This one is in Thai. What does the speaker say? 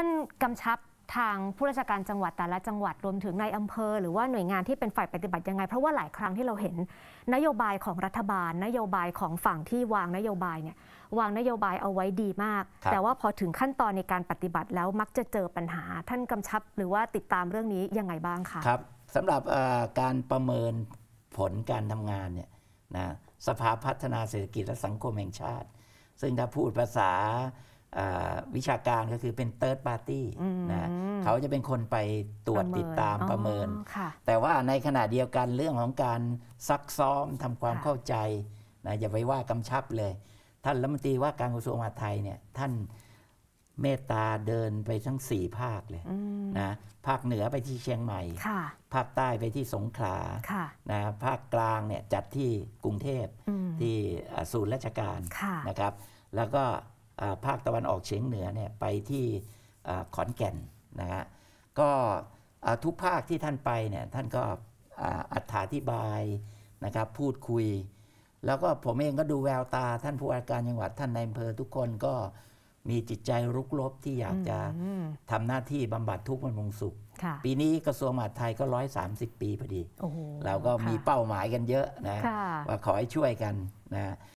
ท่านกำชับทางผู้ราชการจังหวัดแต่ละจังหวัดรวมถึงในอำเภอหรือว่าหน่วยงานที่เป็นฝ่ายปฏิบัติยังไง เพราะว่าหลายครั้งที่เราเห็น นโยบายของรัฐบาล นโยบายของฝั่งที่วางนโยบายเนี่ยวางนโยบายเอาไว้ดีมาก แต่ว่าพอถึงขั้นตอนในการปฏิบัติแล้วมักจะเจอปัญหา ท่านกำชับหรือว่าติดตามเรื่องนี้ยังไงบ้างคะครับสำหรับการประเมินผลการทำงานเนี่ยนะสภาพัฒนาเศรษฐกิจและสังคมแห่งชาติ ซึ่งถ้าพูดภาษาวิชาการก็คือเป็น third party นะ เขาจะเป็นคนไปตรวจติดตามประเมิน แต่ว่าในขณะเดียวกันเรื่องของการซักซ้อมทำความเข้าใจนะอย่าไปว่ากำชับเลย ท่านรัฐมนตรีว่าการกระทรวงมหาดไทยเนี่ยท่านเมตตาเดินไปทั้งสี่ภาคเลยนะภาคเหนือไปที่เชียงใหม่ ภาคใต้ไปที่สงขลาะนะภาคกลางเนี่ยจัดที่กรุงเทพที่ศูนย์ราชการนะครับ แล้วก็ภาคตะวันออกเฉียงเหนือเนี่ยไปที่ขอนแก่นนะฮะก็ทุกภาคที่ท่านไปเนี่ยท่านก็อัธาธิบายนะครับ พูดคุย แล้วก็ผมเองก็ดูแววตาท่านผู้ว่าการจังหวัดท่านในอำเภอทุกคนก็มีจิตใจรุกรบที่อยากจะทำหน้าที่บำบัดทุกข์บนรุงสุข ปีนี้กระทรวงมหาดไทยก็ร้อยสามสิบปีพอดีเราก็มีเป้าหมายกันเยอะนะ ว่าขอให้ช่วยกันนะ